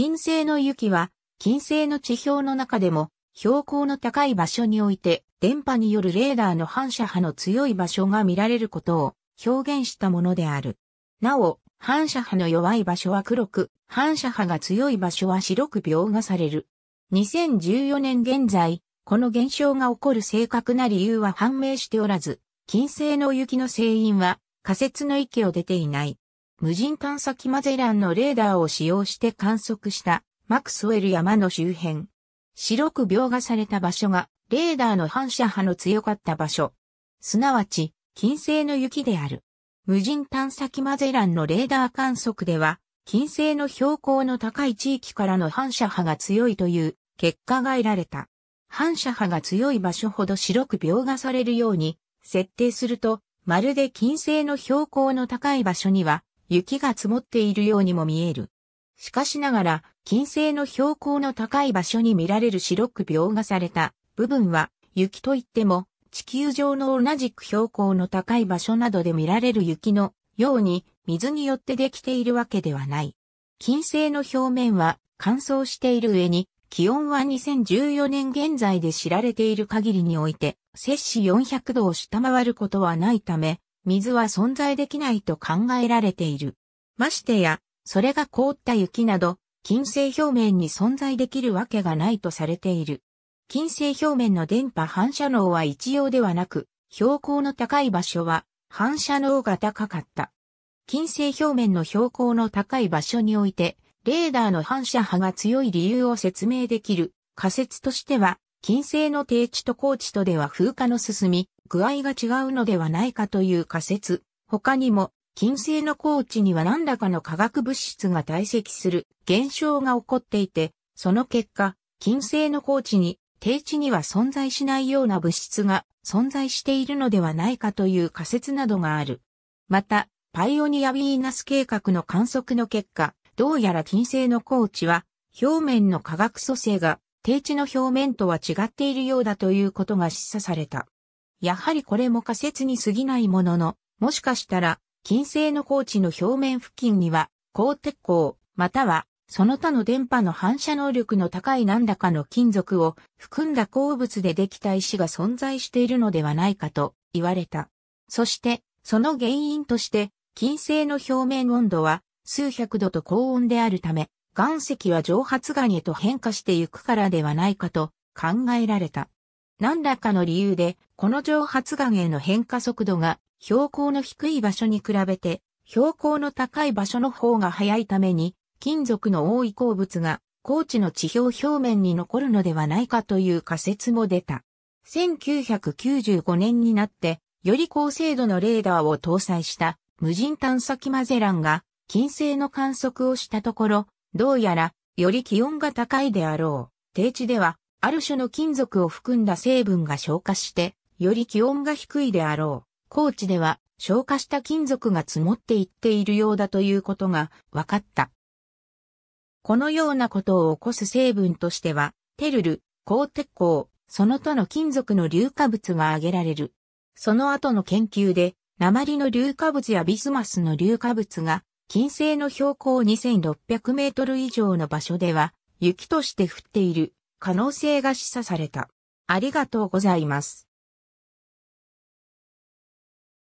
金星の雪は、金星の地表の中でも、標高の高い場所において、電波によるレーダーの反射波の強い場所が見られることを表現したものである。なお、反射波の弱い場所は黒く、反射波が強い場所は白く描画される。2014年現在、この現象が起こる正確な理由は判明しておらず、金星の雪の成因は仮説の域を出ていない。無人探査機マゼランのレーダーを使用して観測したマクスウェル山の周辺。白く描画された場所がレーダーの反射波の強かった場所。すなわち、金星の雪である。無人探査機マゼランのレーダー観測では、金星の標高の高い地域からの反射波が強いという結果が得られた。反射波が強い場所ほど白く描画されるように設定すると、まるで金星の標高の高い場所には雪が積もっているようにも見える。しかしながら、金星の標高の高い場所に見られる白く描画された部分は、雪といっても、地球上の同じく標高の高い場所などで見られる雪のように、水によってできているわけではない。金星の表面は乾燥している上に、気温は2014年現在で知られている限りにおいて、摂氏400度を下回ることはないため、水は存在できないと考えられている。ましてや、それが凍った雪など、金星表面に存在できるわけがないとされている。金星表面の電波反射能は一様ではなく、標高の高い場所は反射能が高かった。金星表面の標高の高い場所において、レーダーの反射波が強い理由を説明できる仮説としては、金星の低地と高地とでは風化の進み、具合が違うのではないかという仮説。他にも、金星の高地には何らかの化学物質が堆積する現象が起こっていて、その結果、金星の高地に、低地には存在しないような物質が存在しているのではないかという仮説などがある。また、パイオニア・ヴィーナス計画の観測の結果、どうやら金星の高地は表面の化学組成が低地の表面とは違っているようだということが示唆された。やはりこれも仮説に過ぎないものの、もしかしたら、金星の高地の表面付近には、高鉄鋼、または、その他の電波の反射能力の高い何らかの金属を含んだ鉱物でできた石が存在しているのではないかと言われた。そして、その原因として、金星の表面温度は数百度と高温であるため、岩石は蒸発岩へと変化してゆくからではないかと考えられた。何らかの理由で、この蒸発岩への変化速度が標高の低い場所に比べて、標高の高い場所の方が速いために、金属の多い鉱物が高地の地表表面に残るのではないかという仮説も出た。1995年になって、より高精度のレーダーを搭載した無人探査機マゼランが金星の観測をしたところ、どうやら、より気温が高いであろう。低地では、ある種の金属を含んだ成分が消化して、より気温が低いであろう。高地では、消化した金属が積もっていっているようだということが分かった。このようなことを起こす成分としては、テルル、鋼鉄鋼、その他の金属の硫化物が挙げられる。その後の研究で、鉛の硫化物やビスマスの硫化物が金星の標高2600メートル以上の場所では、雪として降っている可能性が示唆された。ありがとうございます。